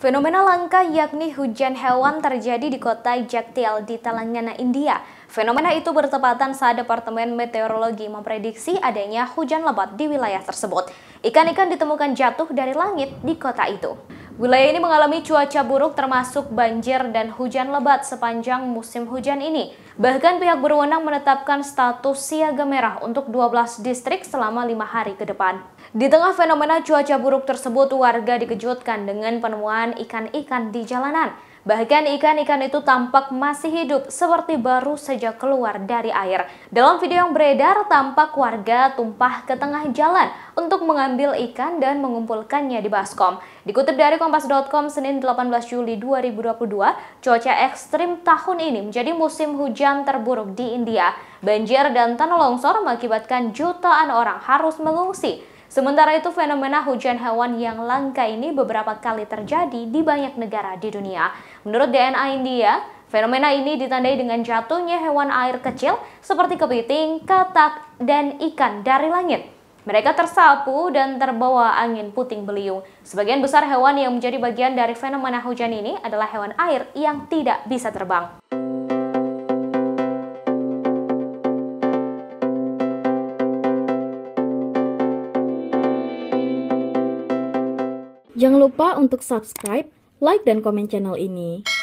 Fenomena langka yakni hujan hewan terjadi di kota Jagtial di Telangana, India. Fenomena itu bertepatan saat Departemen Meteorologi memprediksi adanya hujan lebat di wilayah tersebut. Ikan-ikan ditemukan jatuh dari langit di kota itu. Wilayah ini mengalami cuaca buruk termasuk banjir dan hujan lebat sepanjang musim hujan ini. Bahkan pihak berwenang menetapkan status siaga merah untuk 12 distrik selama lima hari ke depan. Di tengah fenomena cuaca buruk tersebut, warga dikejutkan dengan penemuan ikan-ikan di jalanan. Bahkan ikan-ikan itu tampak masih hidup seperti baru saja keluar dari air. Dalam video yang beredar, tampak warga tumpah ke tengah jalan untuk mengambil ikan dan mengumpulkannya di baskom. Dikutip dari Kompas.com Senin 18 Juli 2022, cuaca ekstrim tahun ini menjadi musim hujan terburuk di India. Banjir dan tanah longsor mengakibatkan jutaan orang harus mengungsi. Sementara itu fenomena hujan hewan yang langka ini beberapa kali terjadi di banyak negara di dunia. Menurut DNA India, Fenomena ini ditandai dengan jatuhnya hewan air kecil seperti kepiting, katak, dan ikan dari langit. Mereka tersapu dan terbawa angin puting beliung. Sebagian besar hewan yang menjadi bagian dari fenomena hujan ini adalah hewan air yang tidak bisa terbang. Jangan lupa untuk subscribe, like, dan komen channel ini.